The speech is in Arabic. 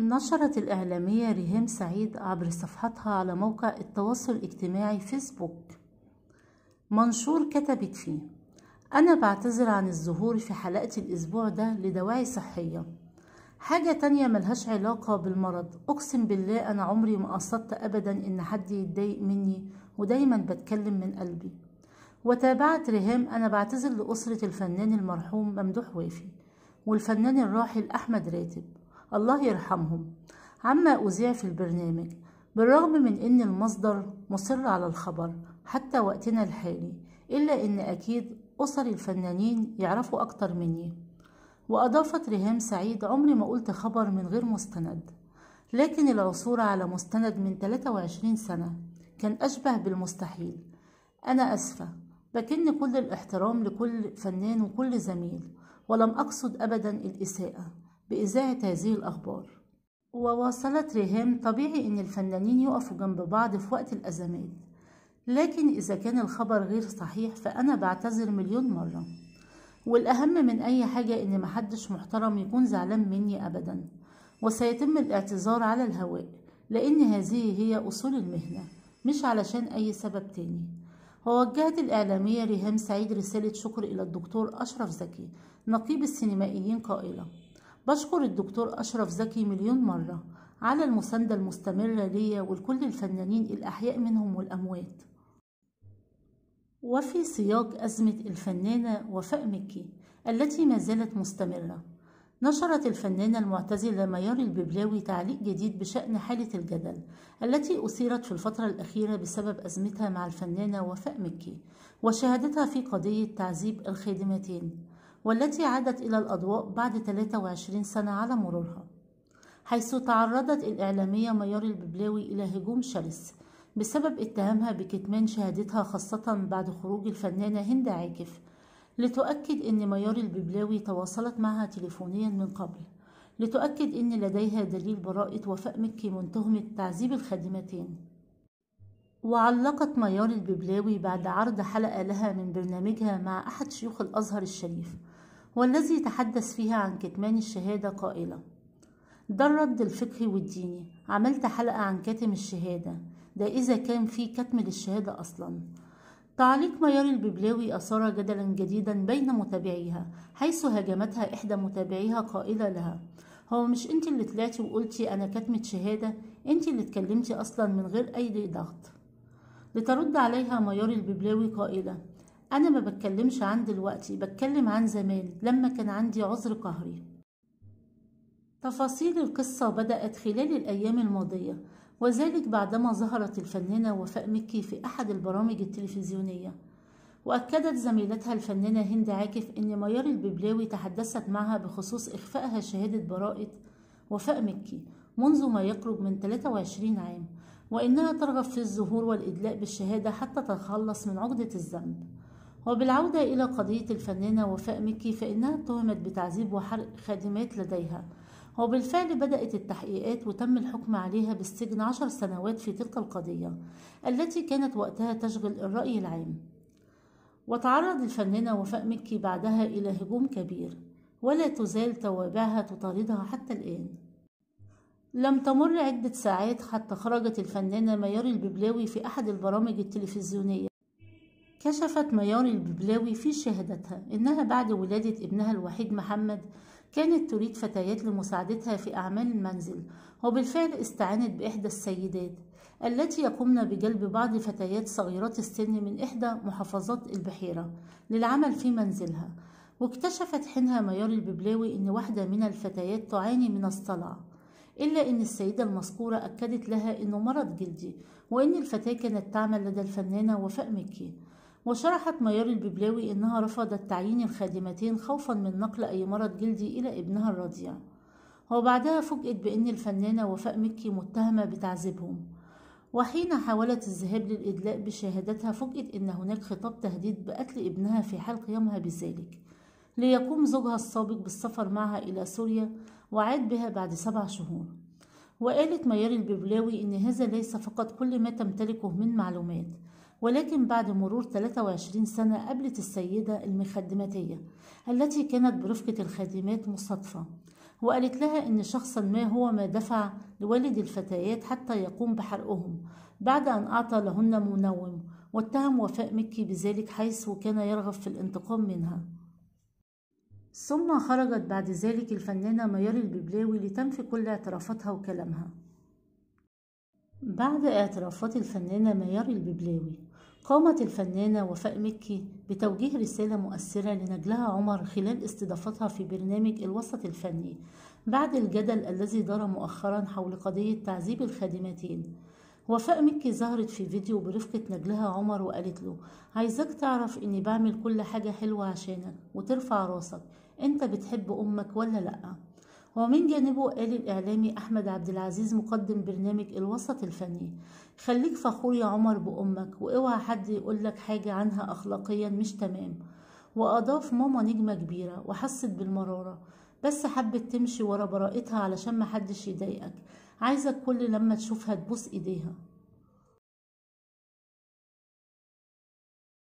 نشرت الإعلامية ريهام سعيد عبر صفحتها على موقع التواصل الاجتماعي فيسبوك منشور كتبت فيه أنا بعتذر عن الظهور في حلقة الأسبوع ده لدواعي صحية حاجة تانية ملهاش علاقة بالمرض أقسم بالله أنا عمري ما قصدت أبدا إن حد يتضايق مني ودايما بتكلم من قلبي وتابعت ريهام أنا بعتذر لأسرة الفنان المرحوم ممدوح وافي والفنان الراحل أحمد راتب الله يرحمهم عما أذيع في البرنامج بالرغم من أن المصدر مصر على الخبر حتى وقتنا الحالي إلا أن أكيد أسر الفنانين يعرفوا أكتر مني وأضافت ريهام سعيد عمري ما قلت خبر من غير مستند لكن العثور على مستند من 23 سنة كان أشبه بالمستحيل أنا أسفة لكن كل الاحترام لكل فنان وكل زميل ولم أقصد أبدا الإساءة بإذاعة هذه الأخبار وواصلت ريهام طبيعي أن الفنانين يقفوا جنب بعض في وقت الأزمات لكن إذا كان الخبر غير صحيح فأنا بعتذر مليون مرة والأهم من أي حاجة إن محدش محترم يكون زعلان مني أبدا وسيتم الاعتذار على الهواء لأن هذه هي أصول المهنة مش علشان أي سبب تاني ووجهت الإعلامية ريهام سعيد رسالة شكر إلى الدكتور أشرف زكي نقيب السينمائيين قائلة بشكر الدكتور أشرف زكي مليون مرة على المساندة المستمرة ليا ولكل الفنانين الأحياء منهم والأموات وفي سياق أزمة الفنانة وفاء مكي التي ما زالت مستمرة نشرت الفنانة المعتزلة ميار الببلاوي تعليق جديد بشأن حالة الجدل التي أثيرت في الفترة الأخيرة بسبب أزمتها مع الفنانة وفاء مكي وشهادتها في قضية تعذيب الخادمتين والتي عادت إلى الأضواء بعد 23 سنة على مرورها حيث تعرضت الإعلامية ميار الببلاوي إلى هجوم شرس بسبب اتهامها بكتمان شهادتها خاصة بعد خروج الفنانة هند عاكف لتؤكد أن ميار الببلاوي تواصلت معها تليفونيا من قبل لتؤكد أن لديها دليل براءة وفاء مكي من تهمة تعذيب الخادمتين وعلقت ميار الببلاوي بعد عرض حلقة لها من برنامجها مع أحد شيوخ الأزهر الشريف والذي تحدث فيها عن كتمان الشهادة قائلا ده الرد الفقهي والديني عملت حلقة عن كاتم الشهادة ده إذا كان في كتم للشهادة أصلا تعليق ميار الببلاوي أثار جدلا جديدا بين متابعيها حيث هاجمتها إحدى متابعيها قائلة لها هو مش انت اللي طلعتي وقلتي أنا كتمة شهادة انت اللي اتكلمتي أصلا من غير أي ضغط لترد عليها ميار الببلاوي قائلة أنا ما بتكلمش عن دلوقتي بتكلم عن زمان لما كان عندي عذر قهري تفاصيل القصة بدأت خلال الأيام الماضية وذلك بعدما ظهرت الفنانة وفاء مكي في أحد البرامج التلفزيونية وأكدت زميلتها الفنانة هند عاكف أن ميار الببلاوي تحدثت معها بخصوص إخفائها شهادة براءة وفاء مكي منذ ما يقرب من 23 عام وإنها ترغب في الظهور والإدلاء بالشهادة حتى تتخلص من عقدة الذنب وبالعودة إلى قضية الفنانة وفاء مكي فإنها اتهمت بتعذيب وحرق خادمات لديها وبالفعل بدأت التحقيقات وتم الحكم عليها بالسجن عشر سنوات في تلك القضية التي كانت وقتها تشغل الرأي العام وتعرض الفنانة وفاء مكي بعدها إلى هجوم كبير ولا تزال توابعها تطاردها حتى الآن لم تمر عدة ساعات حتى خرجت الفنانة ميار الببلاوي في أحد البرامج التلفزيونية كشفت ميار الببلاوي في شهادتها إنها بعد ولادة ابنها الوحيد محمد كانت تريد فتيات لمساعدتها في أعمال المنزل وبالفعل استعانت بإحدى السيدات التي يقمن بجلب بعض فتيات صغيرات السن من إحدى محافظات البحيرة للعمل في منزلها واكتشفت حينها ميار الببلاوي إن واحدة من الفتيات تعاني من الصلع إلا إن السيدة المذكورة أكدت لها إنه مرض جلدي وإن الفتاة كانت تعمل لدى الفنانة وفاء مكي وشرحت ميار الببلاوي إنها رفضت تعيين الخادمتين خوفا من نقل أي مرض جلدي إلى ابنها الرضيع وبعدها فوجئت بأن الفنانة وفاء مكي متهمة بتعذيبهم وحين حاولت الذهاب للإدلاء بشهادتها فوجئت أن هناك خطاب تهديد بقتل ابنها في حال قيامها بذلك ليقوم زوجها السابق بالسفر معها إلى سوريا وعاد بها بعد سبع شهور وقالت ميار الببلاوي إن هذا ليس فقط كل ما تمتلكه من معلومات ولكن بعد مرور 23 سنة قابلت السيدة المخدماتية التي كانت برفقة الخادمات مصادفة وقالت لها إن شخصا ما هو ما دفع لوالد الفتيات حتى يقوم بحرقهم بعد أن أعطى لهن منوم واتهم وفاء مكي بذلك حيث كان يرغب في الانتقام منها ثم خرجت بعد ذلك الفنانة ميار الببلاوي لتنفي كل اعترافاتها وكلامها بعد اعترافات الفنانة ميار الببلاوي قامت الفنانة وفاء مكي بتوجيه رسالة مؤثرة لنجلها عمر خلال استضافتها في برنامج الوسط الفني بعد الجدل الذي دار مؤخرا حول قضية تعذيب الخادمتين وفاء مكي ظهرت في فيديو برفقة نجلها عمر وقالت له عايزاك تعرف اني بعمل كل حاجة حلوة عشانك وترفع راسك انت بتحب امك ولا لأ ومن جانبه قال الإعلامي أحمد عبد العزيز مقدم برنامج الوسط الفني خليك فخور يا عمر بأمك واوعى حد يقول لك حاجة عنها أخلاقيا مش تمام وأضاف ماما نجمة كبيرة وحست بالمرارة بس حبت تمشي ورا براءتها علشان محدش يضايقك عايزك كل لما تشوفها تبوس إيديها